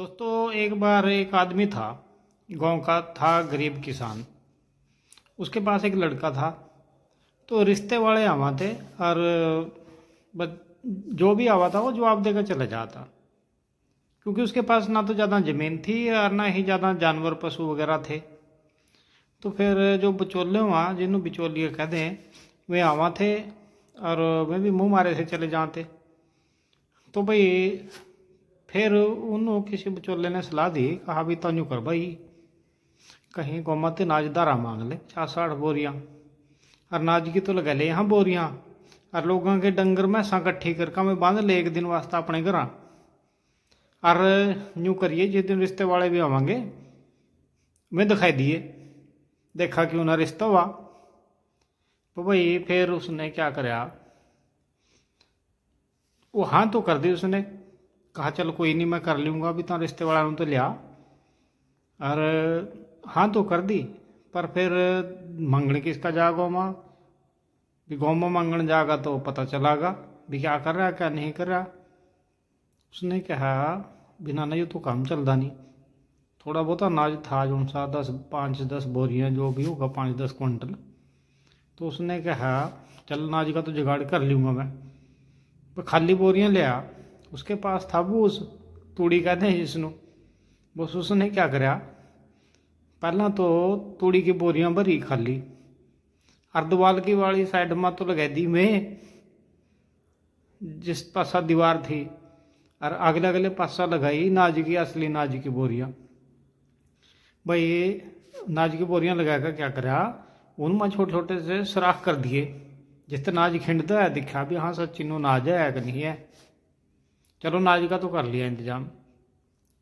दोस्तों एक बार एक आदमी था गांव का था गरीब किसान उसके पास एक लड़का था तो रिश्ते वाले आवा थे और जो भी आवा था वो जवाब देकर चला जाता क्योंकि उसके पास ना तो ज़्यादा ज़मीन थी और ना ही ज़्यादा जानवर पशु वगैरह थे तो फिर जो बिचोले हुआ जिन्हों बिचोलिए कहते हैं वे आवा थे और वे भी मुँह मारे से चले जाते तो भाई फिर ਉਹਨੂੰ किसी ਵਿਚੋਲੇ ਨੇ ਸਲਾਹ ਦੀ ਕਹਾ ਵੀ ਤਾਨੂੰ कर ਭਾਈ कहीं गोमत अनाज धारा मांग ले चार साठ बोरिया और नाज की तो लगा ले यहाँ बोरियाँ और लोगों के डंगर मैसा कट्ठी करका में बांध ले एक दिन वास्ते अपने घर और यूँ करिए जिस दिन रिश्ते वाले भी आवेंगे मैं दिखाई दिए देखा कि उन्हें रिश्ता हुआ तो भाई फिर उसने क्या कराया वो हाँ तो कर दी उसने कहा चल कोई नहीं मैं कर लूँगा भी तो रिश्ते वाला तो लिया और हाँ तो कर दी पर फिर मंगने किसका जाएगा माँ भी गाँव में मंगण जागा तो पता चलागा भी क्या कर रहा क्या नहीं कर रहा उसने कहा बिना नहीं तो काम चलता नहीं थोड़ा बहुत अनाज था जो सा दस पाँच दस बोरियाँ जो भी होगा पाँच दस क्विंटल तो उसने कहा चल अनाज का तो जुगाड़ कर लूँगा मैं पर खाली बोरियाँ लिया उसके पास था बूस उस तूड़ी कहते हैं जिसनु ਉਸ उसने क्या ਕਰਿਆ पहला तो तूड़ी की बोरियां भरी खाली अर्धवाल की वाली साइड में तो लगैदी में जिस पासा दीवार थी और अगले अगले पासा लगाई नाज की असली नाज की बोरियां भाई नाज की बोरियां लगा कर क्या करा उनमें छोटे छोटे से सुराख कर दिए जिस तरह नाज खिंडता है दिखा भी हाँ सचिन नाज है कि नहीं है चलो नाजिका तो कर लिया इंतज़ाम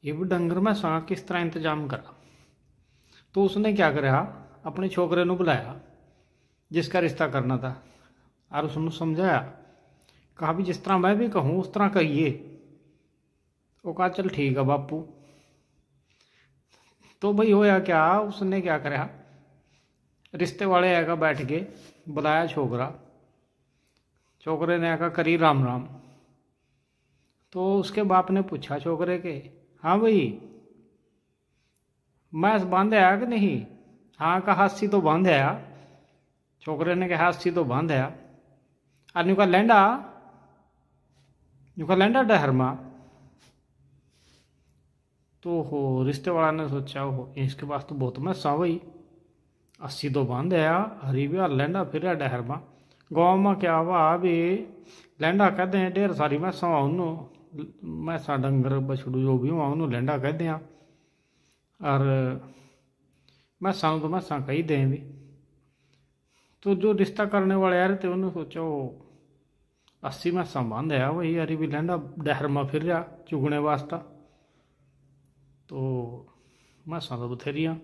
ये भी डंगर मैं सुना किस तरह इंतज़ाम करा तो उसने क्या करा अपने छोकरे को बुलाया जिसका रिश्ता करना था और उसने समझाया कहा भी जिस तरह मैं भी कहूँ उस तरह करिए वो कहा चल ठीक है बापू तो भाई होया क्या उसने क्या करा रिश्ते वाले आएगा बैठ के बुलाया छोकरा छोकरे ने आका करी राम राम तो उसके बाप ने पूछा छोकरे के हाँ भाई मैस बांध आया कि नहीं हाँ कहा हाथी तो बांध आया छोकरे ने कहा हाथी तो बांध आया और नुका लेंडा नुका लेंडा डहर माँ तो हो रिश्ते वाला ने सोचा हो इसके पास तो बहुत मैं भाई अस्सी तो बांध आया भी लेंडा फिर डहर माँ गाँव में क्या हुआ अभी लेंडा कहते हैं ढेर सारी मैं उन्होंने मैसा डंगर बछड़ू जो भी ਹੋਵਾਂ ਉਹਨੂੰ ਲੈਂਡਾ ਕਹਿੰਦੇ ਆ और मैसा तो मैं सा कही दें भी तो जो रिश्ता करने वाले आ रहे थे उन्होंने सोचा वो अस्सी में संबंध है वही अरे भी लेंडा डहरमा फिर रहा चुगने वास्ता तो मैसा तो बथेरिया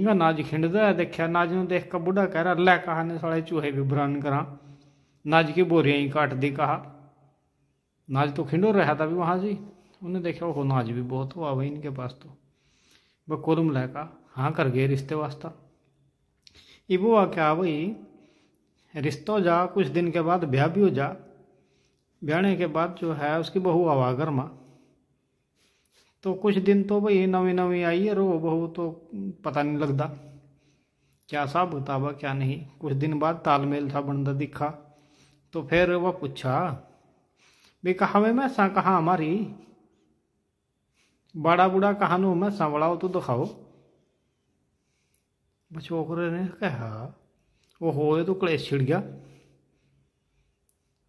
इंगा नाज खिंडदा है देखा नाज ने देख कर बूढ़ा कह रहा लै कहा ने साले चूहे विभ्रान करा नाज की बोरियां ही काट दी कहा नाज तो खिंडो रहा था भी वहाँ जी उन्हें देखा वो नाज भी बहुत हुआ भाई इनके पास तो वह कोरम लहका हाँ कर गए रिश्ते वास्ता इबो आ क्या भाई रिश्तो जा कुछ दिन के बाद ब्याह भी हो जा ब्याहने के बाद जो है उसकी बहू आवा गर्मा तो कुछ दिन तो भाई नवी नवी आई है रो बहू तो पता नहीं लगता क्या साहब बतावा क्या नहीं कुछ दिन बाद तालमेल था बनता दिखा तो फिर वह पूछा देखा हमें मैं सा कहा हमारी बड़ा बूढ़ा कहानू मैं संवड़ाओ तो दिखाओ छोकरे ने कहा हाँ, वो हो तो क्लेश छिड़ गया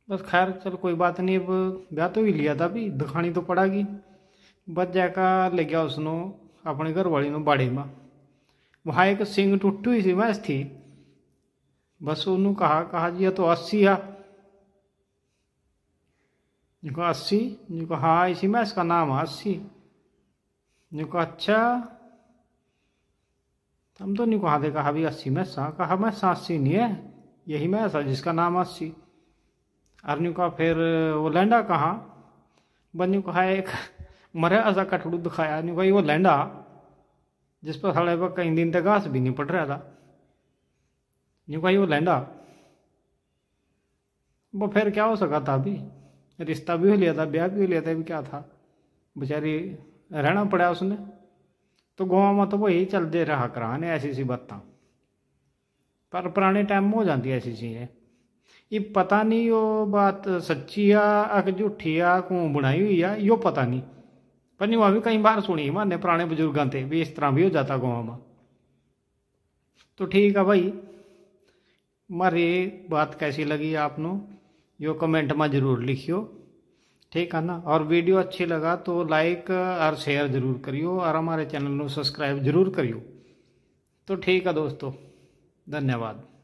बस खैर चल कोई बात नहीं अब ब्याह तो भी लिया था भी दिखानी तो पड़ेगी बस जाकर ले गया उसने अपने घर वाली ने बाड़े में वहाँ एक सिंग टूटी हुई सी मैं थी बस उन्होंने कहा कहा जी तो अस्सी आ जो अस्सी जो हाँ इसी में इसका नाम है अस्सी जो अच्छा हम तो नहीं कहा देखा अभी अस्सी में सा कहा मैं सा अस्सी नहीं है यही मैं सा जिसका नाम अस्सी और नहीं कहा फिर वो लैंडा कहाँ बन्यू कहा एक मरे ऐसा कठड़ू दिखाया नहीं कहा वो लैंडा जिस पर साढ़े पर कई दिन तक घास भी नहीं पड़ रहा था नहीं कहा वो लैंडा वो फिर क्या हो सका था अभी रिश्ता भी हो लिया था ब्याह भी हो लिया था भी क्या था बेचारी रहना पड़ा उसने तो गाँव में तो वही चलते रहा कराने ऐसी सी बातें पर पुराने टाइम में हो जाती ऐसी चीज़ें ये पता नहीं वो बात सच्ची आ अक झूठी आ कू बनाई हुई है यो पता नहीं पर नहीं वहाँ भी कई बार सुनी माने पुराने बुजुर्गों से भी इस तरह भी हो जाता गाँव में तो ठीक है भाई मारी बात कैसी लगी आपनों यो कमेंट में जरूर लिखियो ठीक है ना और वीडियो अच्छी लगा तो लाइक और शेयर जरूर करियो और हमारे चैनल को सब्सक्राइब जरूर करियो तो ठीक है दोस्तों धन्यवाद